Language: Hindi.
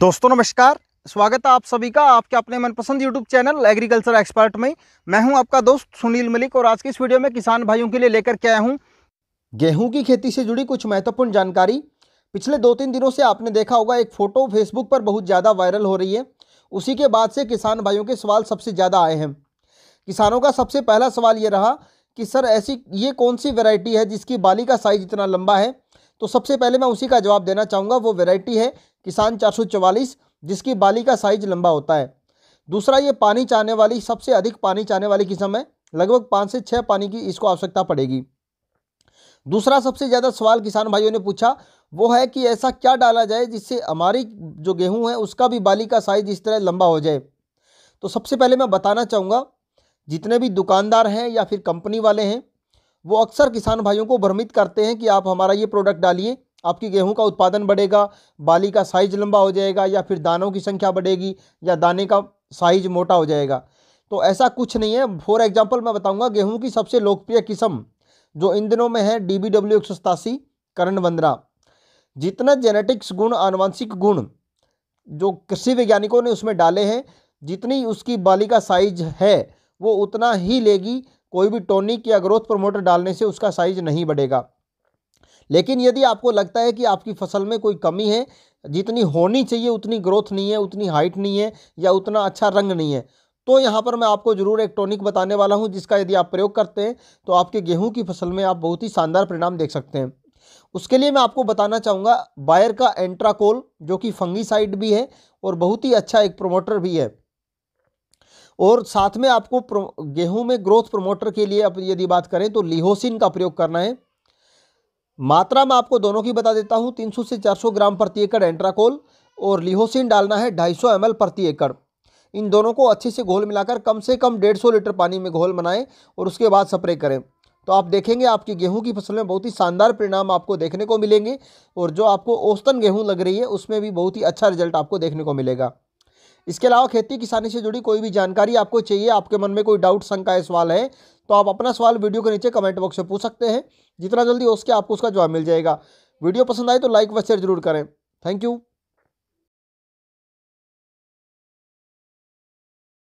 दोस्तों नमस्कार स्वागत है आप सभी का आपके अपने मनपसंद यूट्यूब चैनल एग्रीकल्चर एक्सपर्ट में मैं हूं आपका दोस्त सुनील मलिक और आज की इस वीडियो में किसान भाइयों के लिए लेकर के आया हूं गेहूं की खेती से जुड़ी कुछ महत्वपूर्ण जानकारी पिछले दो तीन दिनों से आपने देखा होगा एक फ़ोटो फेसबुक पर बहुत ज़्यादा वायरल हो रही है उसी के बाद से किसान भाइयों के सवाल सबसे ज़्यादा आए हैं किसानों का सबसे पहला सवाल ये रहा कि सर ऐसी ये कौन सी वेराइटी है जिसकी बाली का साइज़ इतना लंबा है तो सबसे पहले मैं उसी का जवाब देना चाहूँगा वो वेराइटी है किसान चवालीस जिसकी बाली का साइज लंबा होता है दूसरा ये पानी चाहने वाली सबसे अधिक पानी चाहने वाली किस्म है लगभग पाँच से छः पानी की इसको आवश्यकता पड़ेगी दूसरा सबसे ज़्यादा सवाल किसान भाइयों ने पूछा वो है कि ऐसा क्या डाला जाए जिससे हमारी जो गेहूँ है उसका भी बाली का साइज इस तरह लंबा हो जाए तो सबसे पहले मैं बताना चाहूँगा जितने भी दुकानदार हैं या फिर कंपनी वाले हैं वो अक्सर किसान भाइयों को भ्रमित करते हैं कि आप हमारा ये प्रोडक्ट डालिए आपकी गेहूं का उत्पादन बढ़ेगा बाली का साइज लंबा हो जाएगा या फिर दानों की संख्या बढ़ेगी या दाने का साइज मोटा हो जाएगा तो ऐसा कुछ नहीं है फॉर एग्जाम्पल मैं बताऊँगा गेहूँ की सबसे लोकप्रिय किस्म जो इन दिनों में है डी बी डब्ल्यू एक सौ सतासी करण वंदरा जितना जेनेटिक्स गुण आनुवंशिक गुण जो कृषि वैज्ञानिकों ने उसमें डाले हैं जितनी उसकी बाली का साइज है वो उतना ही लेगी कोई भी टॉनिक या ग्रोथ प्रमोटर डालने से उसका साइज नहीं बढ़ेगा लेकिन यदि आपको लगता है कि आपकी फसल में कोई कमी है जितनी होनी चाहिए उतनी ग्रोथ नहीं है उतनी हाइट नहीं है या उतना अच्छा रंग नहीं है तो यहाँ पर मैं आपको ज़रूर एक टॉनिक बताने वाला हूँ जिसका यदि आप प्रयोग करते हैं तो आपके गेहूँ की फसल में आप बहुत ही शानदार परिणाम देख सकते हैं उसके लिए मैं आपको बताना चाहूँगा बायर का एंट्राकोल जो कि फंगीसाइड भी है और बहुत ही अच्छा एक प्रोमोटर भी है और साथ में आपको गेहूं में ग्रोथ प्रोमोटर के लिए आप यदि बात करें तो लिहोसिन का प्रयोग करना है मात्रा मैं आपको दोनों की बता देता हूँ 300 से 400 ग्राम प्रति एकड़ एंट्राकोल और लिहोसिन डालना है 250 एम प्रति एकड़ इन दोनों को अच्छे से घोल मिलाकर कम से कम 150 लीटर पानी में घोल बनाएं और उसके बाद स्प्रे करें तो आप देखेंगे आपकी गेहूं की फसल में बहुत ही शानदार परिणाम आपको देखने को मिलेंगे और जो आपको औस्तन गेहूं लग रही है उसमें भी बहुत ही अच्छा रिजल्ट आपको देखने को मिलेगा इसके अलावा खेती किसानी से जुड़ी कोई भी जानकारी आपको चाहिए आपके मन में कोई डाउट शंका है सवाल है तो आप अपना सवाल वीडियो के नीचे कमेंट बॉक्स में पूछ सकते हैं जितना जल्दी हो सके आपको उसका जवाब मिल जाएगा वीडियो पसंद आए तो लाइक व शेयर जरूर करें थैंक यू